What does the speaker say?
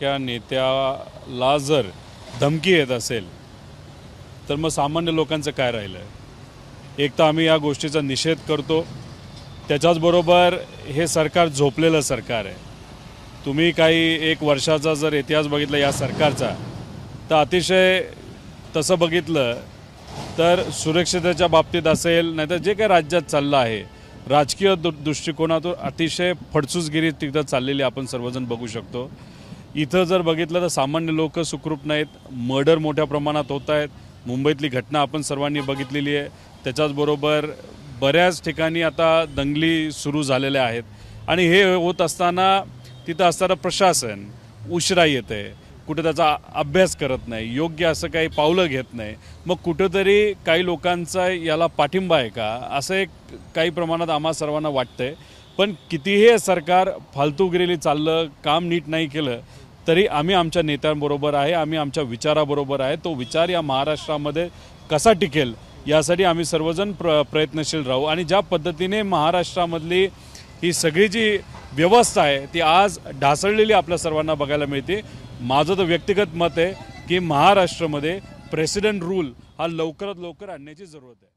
त्या नेत्याला जर धमकी येत असेल तर मग सामान्य लोकांचं काय राहिलं आहे एक तर आम्ही या गोष्टीचा निषेध करतो त्याच्याचबरोबर हे सरकार झोपलेलं सरकार आहे तुम्ही काही एक वर्षाचा जर इतिहास बघितला या सरकारचा तर अतिशय तसं बघितलं तर सुरक्षतेच्या बाबतीत असेल नाहीतर जे काही राज्यात चाललं आहे राजकीय दृष्टिकोनातून अतिशय फडसूसगिरी तिथं चाललेली आपण सर्वजण बघू शकतो इथं जर बघितलं तर सामान्य लोक सुखरूप नाहीत मर्डर मोठ्या प्रमाणात होत आहेत मुंबईतली घटना आपण सर्वांनी बघितलेली आहे त्याच्याचबरोबर बऱ्याच ठिकाणी आता दंगली सुरू झालेल्या आहेत आणि हे होत असताना तिथं असणारं प्रशासन उशिरा येत आहे कुठे त्याचा अभ्यास करत नाही योग्य असं काही पावलं घेत नाही मग कुठंतरी काही लोकांचा याला पाठिंबा आहे का असं एक काही प्रमाणात आम्हा सर्वांना वाटतं आहे पण कितीही सरकार फालतूगिरीली चाललं काम नीट नाही केलं तरी आम्ही आमच्या नेत्यांबरोबर आहे आम्ही आमच्या विचाराबरोबर आहे तो विचार या महाराष्ट्रामध्ये कसा टिकेल यासाठी आम्ही सर्वजण प्र प्रयत्नशील राहू आणि ज्या पद्धतीने महाराष्ट्रामधली ही सगळी जी व्यवस्था आहे ती आज ढासळलेली आपल्या सर्वांना बघायला मिळते माझं तर व्यक्तिगत मत आहे की महाराष्ट्रामध्ये प्रेसिडेंट रूल हा लवकरात लवकर आणण्याची जरूरत आहे